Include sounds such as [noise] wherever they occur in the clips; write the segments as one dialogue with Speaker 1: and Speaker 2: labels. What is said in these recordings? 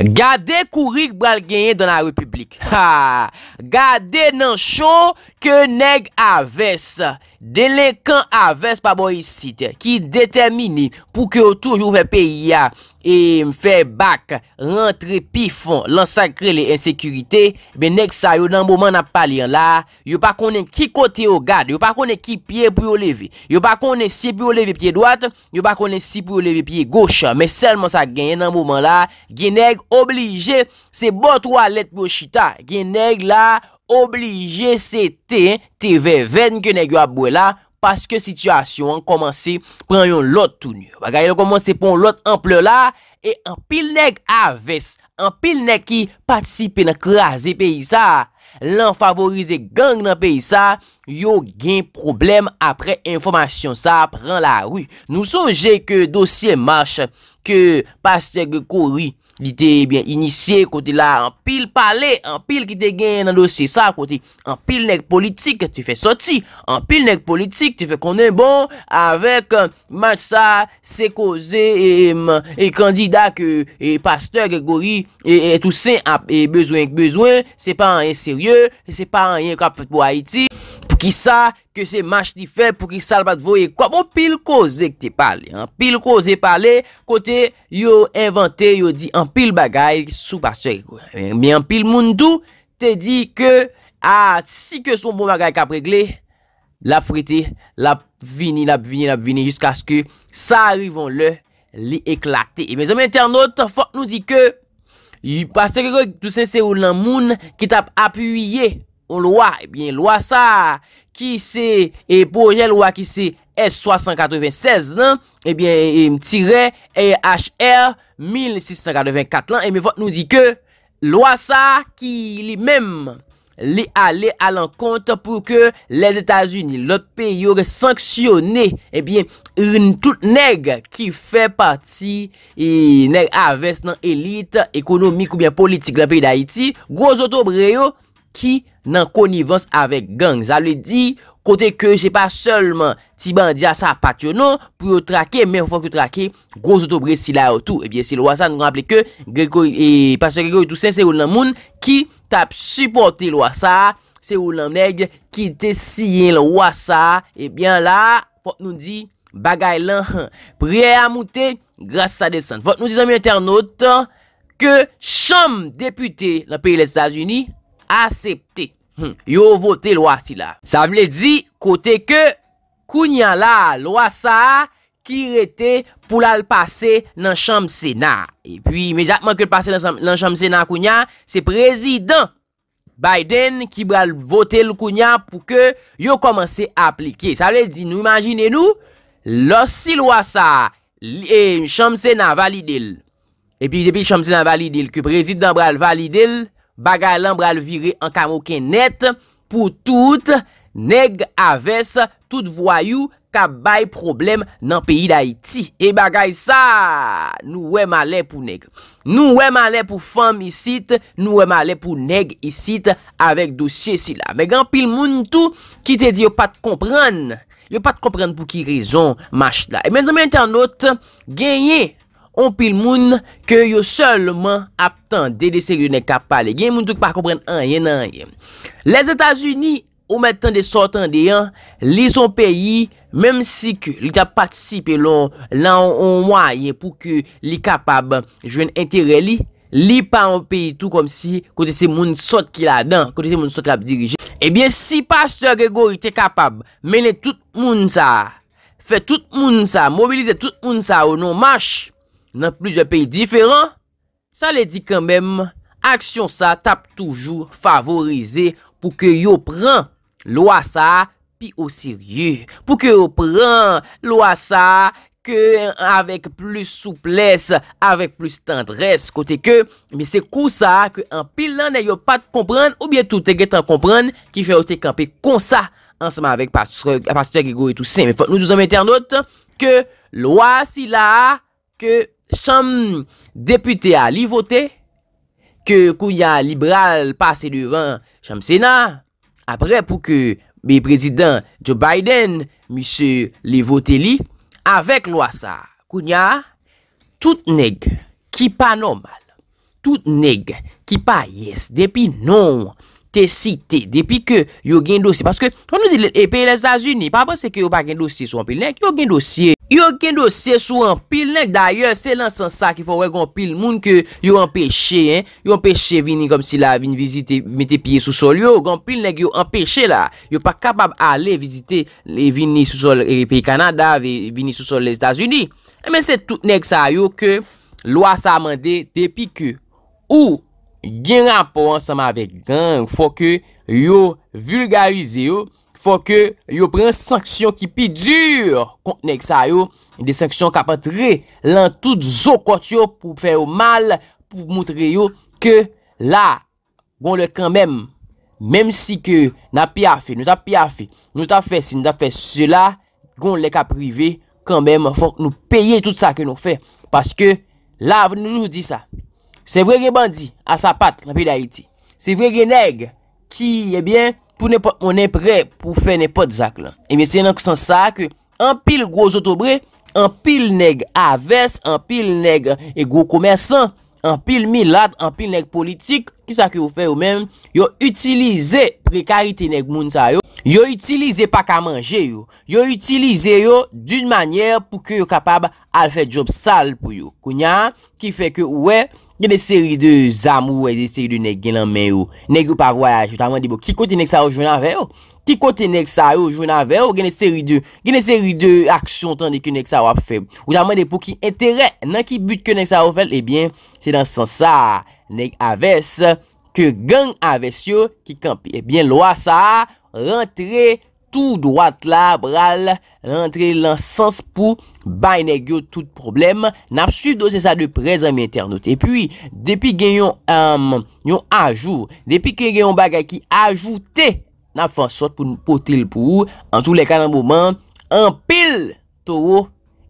Speaker 1: Gade kou rik bral genye dan la republik, gade nan chon ke neg aves, delenkan aves pa bo yisite ki detemini pou ke otou jouve peyi ya. e mfe bak rentre pi fon lansakre le ensekurite, be neg sa yo nan mouman ap palir la, yo pa konen ki kote yo gade, yo pa konen ki pie pou yo leve, yo pa konen si pou yo leve pie dwate, yo pa konen si pou yo leve pie gosha, me selman sa genye nan mouman la, geneg oblige se bot walet pou yo chita, geneg la oblige se te TV 20 ke neg yo ap bwe la, Paske sityasyon an komansi pou an yon lot tounyo. Bagay an yon komansi pou an lot ample la. E an pil nek avest. An pil nek ki patisipe nan krasi pe yisa. Lan favorize gang nan pe yisa. Yo gen problem apre informasyon sa. Pren la. Nou sonje ke dosye mwache. Ke pastek kori. Li te bien inisye kote la anpil pale, anpil ki te gen nan dosye sa, kote anpil nek politik, te fe soti, anpil nek politik, te fe konen bon, avek masa, sekoze, e kandida, e pasteur, e gori, e tout se, e bezwen, e bezwen, se pa anyen serye, se pa anyen kapet pou Haiti. I sa ke se mach li fe pou ki sal bat vo e kwa pou bon pil koze ki te pale. Pil koze pale kote yo invante yo di an pil bagay sou paswe. Mi an pil moun tou te di ke a si ke sou moun bon bagay ka pregle, la fwite, la vini, la vini, la vini, jiska sku sa yivon le li eklate. E me zanm ente anot, fok nou di ke yi paswe ke kwa tou se se ou nan moun ki tap apuyye. On lwa, ebyen eh lwa sa, ki se, eh e pou yè lwa ki se S-396 nan, ebyen mtire EHR 1694 lan. E mè vot nou di ke lwa sa ki li mèm li ale alen kont pou ke les Etats-Unis, lot pe yore sanksyonè, ebyen yon tout neg ki fè pati, neg avès nan elit ekonomik ou bien politik la peyi da Haiti, gwo zotou breyo. ki nan konivans avek gang. Zal li di, kote ke jepa solman, ti bandi a sa patyonon, pou yo trake, men pou fok yo trake, gwo zotobre si la otou. Ebyen, eh si lwasa nou rample ke, gwekou, e paswe gwekou, etou se, se ou nan moun, ki tap supporte lwasa, se ou nan neg, ki te siye lwasa, ebyen la, fok nou di, bagay lan, pre a moute, grasa de san. Fok nou di zanmye internaute, ke chom depute la peyi le eh, Stasiuni, [laughs] Asepte yo vote lwa si la Sa vle di kote ke Kounyan la lwa sa Ki rete pou la lpase Nan chanm sena E pi imediatman ke lpase nan chanm sena Kounyan se prezident Biden ki bral vote Kounyan pou ke yo komanse Aplike sa vle di nou imagine nou Lwa si lwa sa E chanm sena valide E pi jepi chanm sena valide Ke prezident bral valide l Bagay lan bral vire an kamouken net pou tout, neg aves, tout voyou, ka bay problem nan peyi da iti. E bagay sa, nou wè malè pou neg. Nou wè malè pou fam isit, nou wè malè pou neg isit avèk dosye sila. Mè gan pil moun tout, ki te di yo pat kompran, yo pat kompran pou ki rezon mash la. E men zanmen te an not, genye. On pil moun ke yo solman aptan dede se yon e kapal. Gen moun touk pa kompren an, yen an, yen. Les Etats-Unis, ou metan de sotan de yon, li son peyi, mem si ke li kap patisi pe lon, nan on wanyen pou ke li kapab jwen entere li, li pa an peyi tout kom si kote se moun sot ki la dan, kote se moun sot la dirije. Ebyen eh si pastor Gregorite kapab menen tout moun sa, fe tout moun sa, mobilize tout moun sa ou non, morsh, nan plusieurs pays différents, ça les dit quand même, action ça tape toujours favoriser pou que yo pren l'OASA pi au sérieux. Pou que yo pren l'OASA ke avec plus souplesse, avec plus tendresse, kote ke, mi se kousa ke an pilan na yo pat kompren ou bie tout te get an kompren ki fè ou te kampe kon sa an seman avèk apas te gégou etou se. Me fote nou douzom internaute ke l'OASI la ke... chanm depute a li vote, ke kou ya liberal pase devan chanm sena, apre pou ke bi prezident Joe Biden, misi li vote li, avek lo a sa, kou ya tout neg, ki pa normal, tout neg, ki pa yes, depi non, te site, depi ke yo gen dosi, paske kon nou zile epi en Estasuni, pa apre se ke yo pa gen dosi, yo gen dosi, Yo gen dosye sou anpil nek, d'ayor, se lan san sa ki fò wè gompil moun ke yo anpeche, yo anpeche vini kom si la vini vizite mette piye sou sol yo, gompil nek yo anpeche la, yo pa kapab ale vizite vini sou sol e piye Kanada ve vini sou sol le Stasiuni. E eh men se tout nek sa yo ke lwa sa amande tepi ke ou gen rapor anseman vek gen fò ke yo vulgarize yo, Fwa ke yo pren sanksyon ki pi dur kontenek sa yo. De sanksyon kapatre lan tout zokot yo pou fe ou mal. Pou moutre yo ke la goun le kanmem. Mem si ke nou ta pi afe, nou ta fese, nou ta fese sou la. Goun le ka prive kanmem. Fwa ke nou peye tout sa ke nou fe. Pasku la nou di sa. Se vre gen bandi a sa patre nan pi da iti. Se vre gen neg ki ebyen. pou ne pot mounen pre pou fe ne pot zak lan. E mi se nan ki san sa ki, an pil gwo zotobre, an pil neg aves, an pil neg e gwo komersan, an pil milad, an pil neg politik, ki sa ki ou fe ou men, yo utilize prekarite neg moun sa yo, yo utilize pa ka manje yo, yo utilize yo d'un manyer pou ki yo kapab al fe job sal pou yo. Kou nyan ki fe ke ouwe, Genè seri de zamou, genè seri de nek gen lanmen ou, nek ou pavoyaj, utalman di bo ki kote nek sa ou jwen avè ou, genè seri de aksyon tandè ki nek sa ou ap feb, utalman di bo ki entere nan ki but ke nek sa ou fel, ebyen, se dansan sa, nek aves, ke gen aves yo, ki kampi, ebyen lo a sa, rentre, Tou doat la, bral, rentre lan sans pou, bay neg yo tout problem, nap su do se sa de prezen mi internet. E pi, depi gen euh, yon ajou, depi gen yon bagay ki ajoute, nap fonsot pou nou potil pou, an tou le ka nan mouman, an pil to yo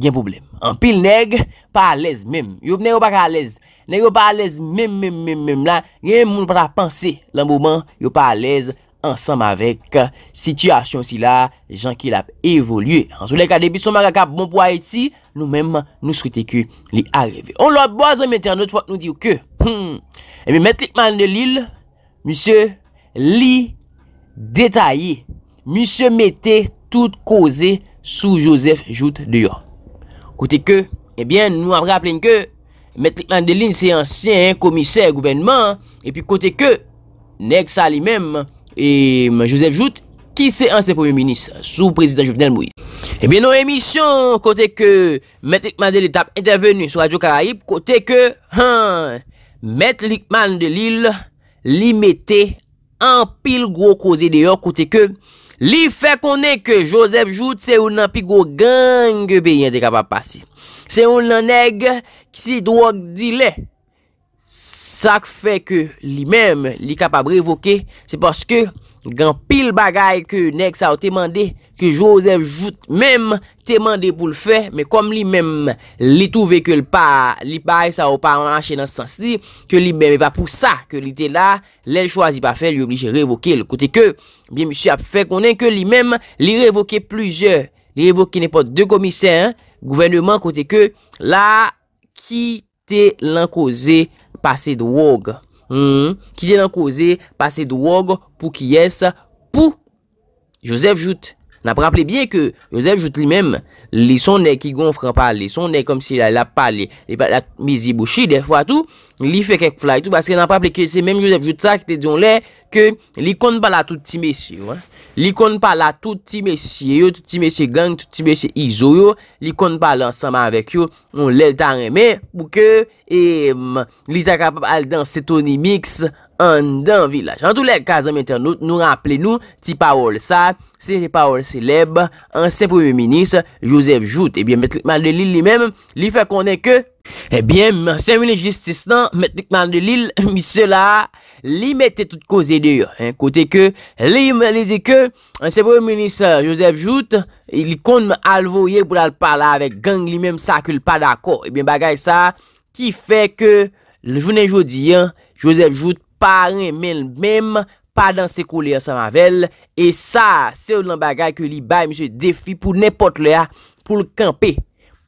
Speaker 1: gen problem. An pil neg, pa alèz mèm. Yop neyo baka alèz, neg yo pa alèz mèm mèm mèm mèm la, gen moun pata pansi nan mouman, yo pa alèz. ansanm avek euh, sityasyon si la, jan ki la evolye. Anso le kade bi soma kaka bon pou a etsi, nou menm nou srete ki li areve. On lwa boazan mette anot fote nou di ou ke, eme metlikman de l'il, misye li detaye, misye mette tout koze sou Joseph Jout eh de yon. Kote ke, ebyen nou apraplen ke, metlikman de l'il se ansyen komisey gouvenman, e pi kote ke, nek sa li menm, Et Joseph Jout, ki se anse premier ministre, sou prezident Jovenel Mouid. Ebyen eh nou emisyon, kote ke Met Likman de l'Etape interveni sou Radio Karaib, kote ke Met Likman de l'Ile li mette an pil gro koze deyo, kote ke li fe konen ke Joseph Jout se ou nan pi gro genge beyen de kapa pasi. Se ou nan neg ki si drok dile. Sak fe ke li mem li kapab revoke, se paske gen pil bagay ke nek sa ou temande, ke josef jout mem temande pou l fe, me kom li mem li touve ke li pa, li pa e sa ou pa manche nan sens li, ke li mem e pa pou sa, ke li te la, lèl chwazi pa fe, li oblije revoke, le kote ke, biye misi ap fe konen, ke li mem li revoke plize, li evoke nepo de komise, gouverneman kote ke, la ki te lankoze, Pase de wog hmm? Ki den an kose pase de wog Pou ki yes Pou Josef Jout N ap rappele bie ke Josef Jout li mem Li son ne ki gonfra pa Li son ne kom si la la pa Li pa la Bizi bouchi defwa tou li fe kek flay tou, baske nan pa ple kese, menm Yosef Joutsa ki te diyon le, ke li kon pa la tout ti meshi yo, li kon pa la tout ti meshi yo, tout ti meshi gang, tout ti meshi izo yo, li kon pa la ansama avek yo, nou lèl tan remè, pou ke, e, li ta kapap al dan setoni mix, an dan vilaj. An tou lè, kazan menter nou, nou rappele nou, ti pa wol sa, se ti pa wol seleb, ansen pou yon minis, Yosef Jout, e bie, menle li li menm, li fe konè ke, Ebyen, eh mwen semeni jististan metnikman de l'il, misè la, li mette tout koze deyo. Kote ke, li di ke, ansebole mwenis Joseph Jout, li konde m alvoye pou la lpala avek gang li menm sakul pa dako. Ebyen eh bagay sa, ki fe ke, ljounen jodi, Joseph Jout pa ren menm menm, pa dans seko li ansemavel. E sa, seyo nan bagay ke li bay misè defi pou nepot le a pou lkampi.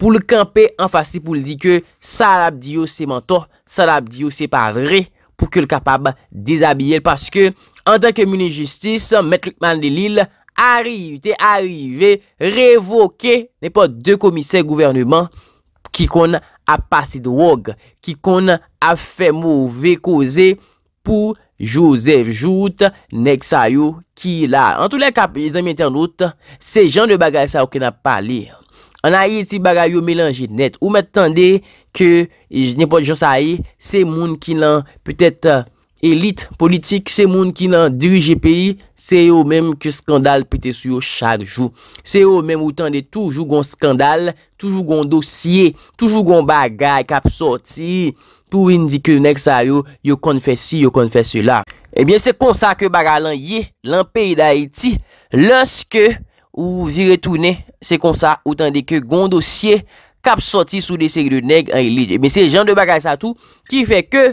Speaker 1: pou lè kampe enfasi pou lè di ke salab diyo se manto, salab diyo se parre pou ke lè kapab dezabiyel. Paske, an dan kemouni justice, metrikman de Lille ari yute, ari yute, revoke, ne pa de komise gouverneman ki kon a pasi de wog, ki kon a fe mouve koze pou Joseph Jout, nek sayo ki la. An tou lè kap, lè zemye ten lout, se jan de bagay sa ouke na pali, Anayeti bagay yo melanje net. Ou met tande ke, jenepot josa e, se moun ki nan, pwetet, elit euh, politik, se moun ki nan dirije peyi, se yo menm ke skandal pwete sou yo chak jou. Se yo menm ou tande toujou gon skandal, toujou gon dosye, toujou gon bagay kap soti, pou indi ke nek sa yo, yo konfesi, yo konfesi la. Ebyen eh se konsa ke bagalan ye, lan peyi da eti, lanske, Ou viretounè, se kon sa, otan de ke gondosye kap soti sou de segri de neg an ilide. Men se jen de bagay sa tou, ki fe ke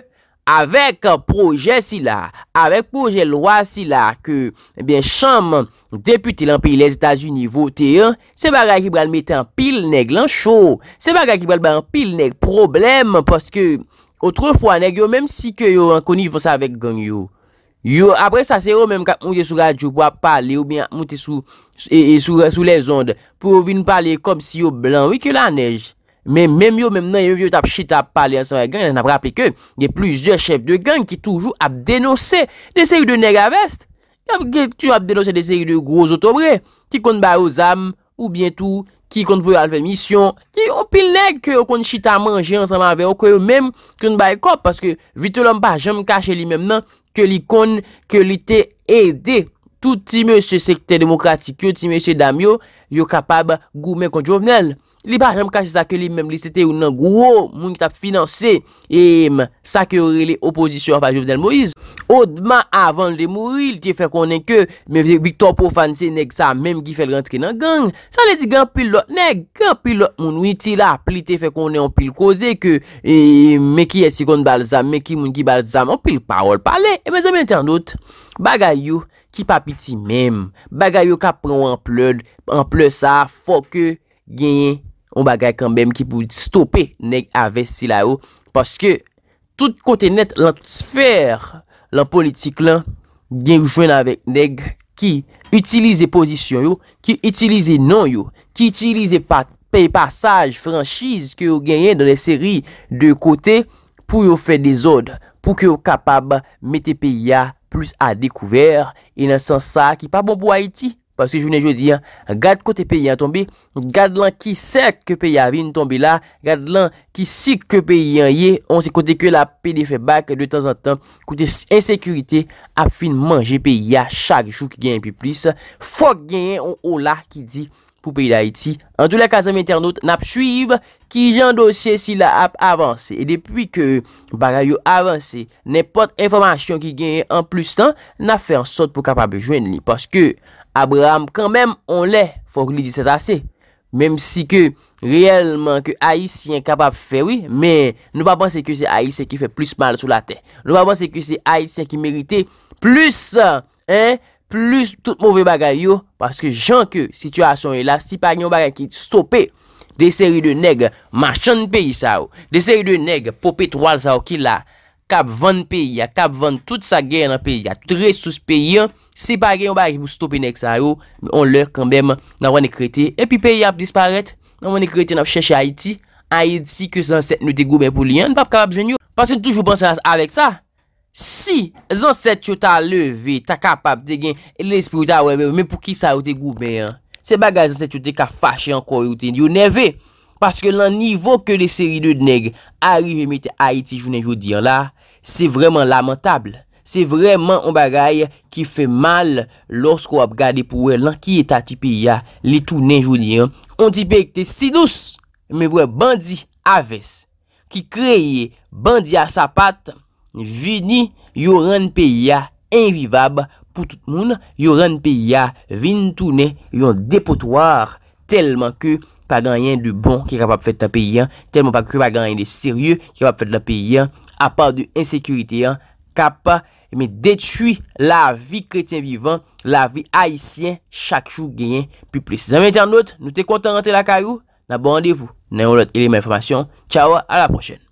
Speaker 1: avek proje si la, avek proje lwa si la, ke, ebyen, eh chanm depute lan pi les Etats-Unis voté an, se bagay ki bral mette an pil neg lan chou. Se bagay ki bral mette an pil neg problem, poske, otrefwa neg yo, menm si ke yo an koni fosa vek ganyo. Yo apre sa se yo menm kap moun te sou radyou pou ap pale ou bien moun te e, e, sou les ond pou vin pale kom si yo blan wik yo la nej. Men menm yo menm nan yon yo tap chita pale an sa wak gang nan ap rapple ke yon pluzer chef de gang ki toujou ap denose de seri de negavest. Yon ap denose de seri de grozotobre ki kont ba ozam ou bien tou. ki kont vwe alve misyon, ki opil neg ke yo kon chita manje ansanman ve okwe yo mem, kon bay kop, paske vitolom pa jom kache li mem nan, ke li kon, ke li te ede, touti mè se sekte demokratik yo, touti mè se dam yo, yo kapab gou mè kon jounel. Li ba jam kache sa ke li mem lisete ou nan gwo moun ki tap finanse E sa ke ore le oposisyon pa Jovenel Moïse O dman avan le mouri li te fe konen ke Me victor pou fanse neg sa mem ki fel rentre nan gang Sa le di gen pil lot neg Gen pil lot moun witi la Pil te fe konen an pil koze ke e, Meki esikon balzam, meki moun ki balzam An pil parol pale E me zem ente an dot Bagayou ki pa piti mem Bagayou ka prou an ple An ple sa foke genye Ou bagay kanbem ki pou stope neg avest si la ou. Paske tout kote net lant sfer lant politik lan genjwen avet neg ki utilize pozisyon yo. Ki utilize nan yo. Ki utilize pay passage, franchise ki yo genyen dan le seri de kote pou yo fe dezod. Pou ki yo kapab mette pe ya plus a dekouver. E nan san sa ki pa bon pou Haiti. Paske jounen joudi an, gade kote peyi an tombe, gade lan ki sek ke peyi avine tombe la, gade lan ki sik ke peyi an ye, on se kote ke la peyi de febak, de tan san tan, kote ensekurite, ap fin manje peyi a chak chou ki gen yon pi plis, fok gen yon o la ki di pou peyi la iti. An tou la kazan mwen ternot, nap suiv ki jan dosye si la ap avanse, e depwi ke bagay yo avanse, nepot informasyon ki gen en plus tan, nap fe ansot pou kapap bejwen li, paske... Abraham, kanmèm, on lè, fòk li di se tasè, mèm si ke, reèlman, ke Aïs si enkabab fè, wè, mè, nou pa pansè ke se Aïs se ki fè plus mal sou la tè, nou pa pansè ke se Aïs se ki mèritè plus, hein, plus tout mouvè bagay yo, paske jankè, situasyon, elastipagnon bagay ki stopè, de seri de neg, machan pe yisaw, de seri de neg, popet wazaw ki la, Kab vande peyi ya, kab vande tout sa gen nan peyi ya, tre sous peyi ya, se ba gen yon ba yon bou stopi nek sa yo, on lèr kambèm nan wè ne kretè, epi peyi ap disparet, nan wè ne kretè nan wè ne kretè nan wè chèche Haiti, Haiti ke zansèt nou te goube pou liyan, nan pap kapab jen yo, pasen toujou bansan avèk sa, si zansèt yo ta leve, ta kapab de gen, lè espri yo ta wèbe, mè pou ki sa yo te goube, se ba gen zansèt yo te ka fache ankon yo te nyon, yo ne ve, paske lan nivou ke le seri de neg, ari remite Haiti jounen jou diyan la, Se vreman lamentable, se vreman on bagay ki fe mal losko ap gade pou el an ki etati piya li tounen jouni an. On di pe ekte si lous, me vwe bandi aves, ki kreye bandi a sa pat, vini yoran piya invivab pou tout moun, yoran piya vini tounen yon depotoar, telman ke pa ganyen de bon ki kapap fet la piya, telman pa kre pa ganyen de seryeu ki kapap fet la piya, A part de insekurite, kapa me detui la vi kretien vivant, la vi haisyen, chak chou genyen pi plis. Zanmète anot, nou te kontant rentre la kayou, nan bon andevou, nan yon lot, ilè mè informasyon, tchawa, ala pochèn.